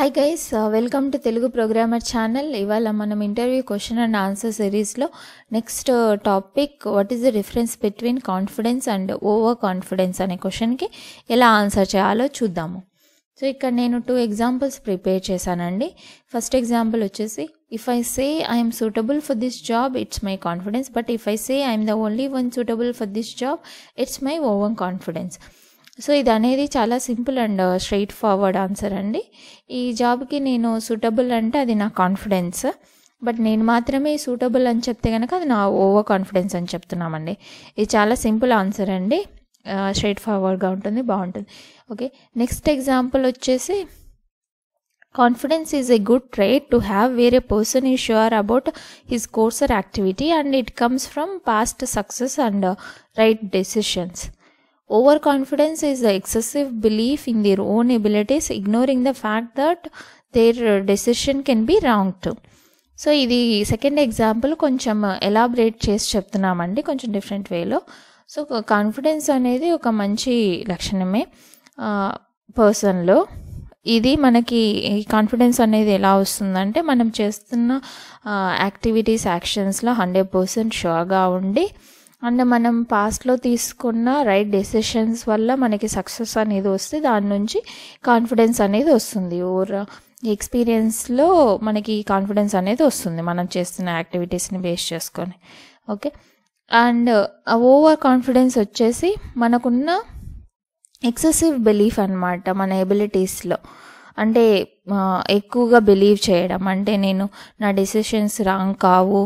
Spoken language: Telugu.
high guys welcome to Telugu programmer channel ఇవాళ మనం ఇంటర్వ్యూ క్వశ్చన్ అండ్ ఆన్సర్ సిరీస్లో next topic what is the difference between confidence and over confidence అనే క్వశ్చన్కి ఎలా ఆన్సర్ చేయాలో చూద్దాము సో ఇక్కడ నేను టూ ఎగ్జాంపుల్స్ ప్రిపేర్ చేశానండి ఫస్ట్ ఎగ్జాంపుల్ వచ్చేసి if I say I'm suitable for this job it's my confidence but if I say I'm the only one suitable for this job it's my over confidence so ఇది అనేది చాలా simple and straightforward answer అండి ఈ జాబ్కి నేను సూటబుల్ అంటే అది నా కాన్ఫిడెన్స్ బట్ నేను మాత్రమే సూటబుల్ అని చెప్తే కనుక అది నా ఓవర్ కాన్ఫిడెన్స్ అని చెప్తున్నామండి ఇది చాలా సింపుల్ ఆన్సర్ అండి స్ట్రైట్ uh, ఫార్వర్డ్గా ఉంటుంది బాగుంటుంది ఓకే నెక్స్ట్ ఎగ్జాంపుల్ వచ్చేసి confidence is a good trait to have వేరే person is sure about his course activity and it comes from past success and right decisions confidence is the excessive belief in their own abilities ignoring the fact that their decision can be wrong too so ఇది సెకండ్ ఎగ్జాంపుల్ కొంచెం ఎలాబరేట్ uh, చేసి చెప్తున్నామండి కొంచెం డిఫరెంట్ వేలో సో కాన్ఫిడెన్స్ అనేది ఒక మంచి లక్షణమే పర్సన్లో ఇది మనకి కాన్ఫిడెన్స్ అనేది ఎలా వస్తుందంటే మనం చేస్తున్న యాక్టివిటీస్ యాక్షన్స్లో హండ్రెడ్ పర్సెంట్ షోగా ఉండి అండ్ మనం పాస్ట్లో తీసుకున్న రైట్ డెసిషన్స్ వల్ల మనకి సక్సెస్ అనేది వస్తే దాని నుంచి కాన్ఫిడెన్స్ అనేది వస్తుంది ఓవర్ ఎక్స్పీరియన్స్లో మనకి కాన్ఫిడెన్స్ అనేది వస్తుంది మనం చేస్తున్న యాక్టివిటీస్ని బేస్ చేసుకొని ఓకే అండ్ ఓవర్ కాన్ఫిడెన్స్ వచ్చేసి మనకున్న ఎక్సెసివ్ బిలీఫ్ అనమాట మన ఎబిలిటీస్లో అంటే ఎక్కువగా బిలీవ్ చేయడం అంటే నేను నా డెసిషన్స్ రాంగ్ కావు